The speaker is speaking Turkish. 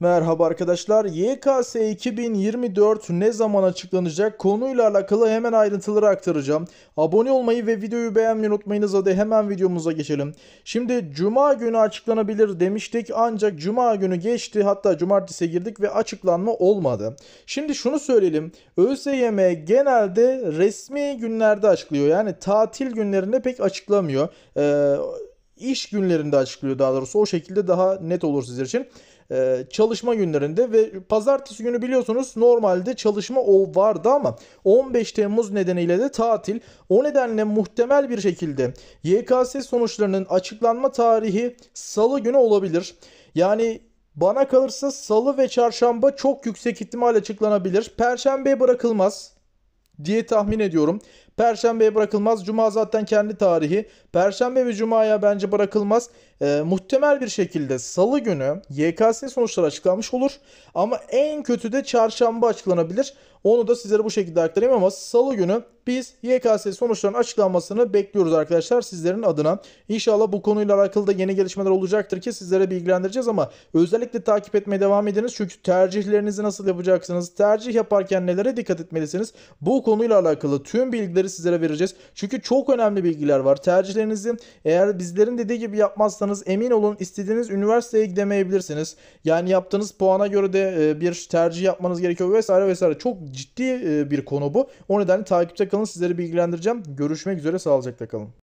Merhaba arkadaşlar. YKS 2024 ne zaman açıklanacak? Konuyla alakalı hemen ayrıntıları aktaracağım. Abone olmayı ve videoyu beğenmeyi unutmayınız. Hadi hemen videomuza geçelim. Şimdi cuma günü açıklanabilir demiştik. Ancak cuma günü geçti. Hatta cumartesi girdik ve açıklanma olmadı. Şimdi şunu söyleyelim. ÖSYM genelde resmi günlerde açıklıyor. Yani tatil günlerinde pek açıklamıyor. Ee, iş günlerinde açıklıyor daha doğrusu. O şekilde daha net olur sizler için. Ee, çalışma günlerinde ve pazartesi günü biliyorsunuz normalde çalışma o vardı ama 15 Temmuz nedeniyle de tatil. O nedenle muhtemel bir şekilde YKS sonuçlarının açıklanma tarihi salı günü olabilir. Yani bana kalırsa salı ve çarşamba çok yüksek ihtimal açıklanabilir. Perşembe bırakılmaz diye tahmin ediyorum. Perşembeye bırakılmaz. Cuma zaten kendi tarihi. Perşembe ve Cuma'ya bence bırakılmaz. E, muhtemel bir şekilde salı günü YKS sonuçları açıklanmış olur. Ama en kötü de çarşamba açıklanabilir. Onu da sizlere bu şekilde aktarayım ama salı günü biz YKS sonuçlarının açıklanmasını bekliyoruz arkadaşlar sizlerin adına. İnşallah bu konuyla alakalı da yeni gelişmeler olacaktır ki sizlere bilgilendireceğiz ama özellikle takip etmeye devam ediniz. Çünkü tercihlerinizi nasıl yapacaksınız? Tercih yaparken nelere dikkat etmelisiniz? Bu konuyla alakalı tüm bilgileri bilgileri sizlere vereceğiz. Çünkü çok önemli bilgiler var. Tercihlerinizi eğer bizlerin dediği gibi yapmazsanız emin olun istediğiniz üniversiteye gidemeyebilirsiniz. Yani yaptığınız puana göre de e, bir tercih yapmanız gerekiyor vesaire vesaire. Çok ciddi e, bir konu bu. O nedenle takipte kalın sizleri bilgilendireceğim. Görüşmek üzere sağlıcakla kalın.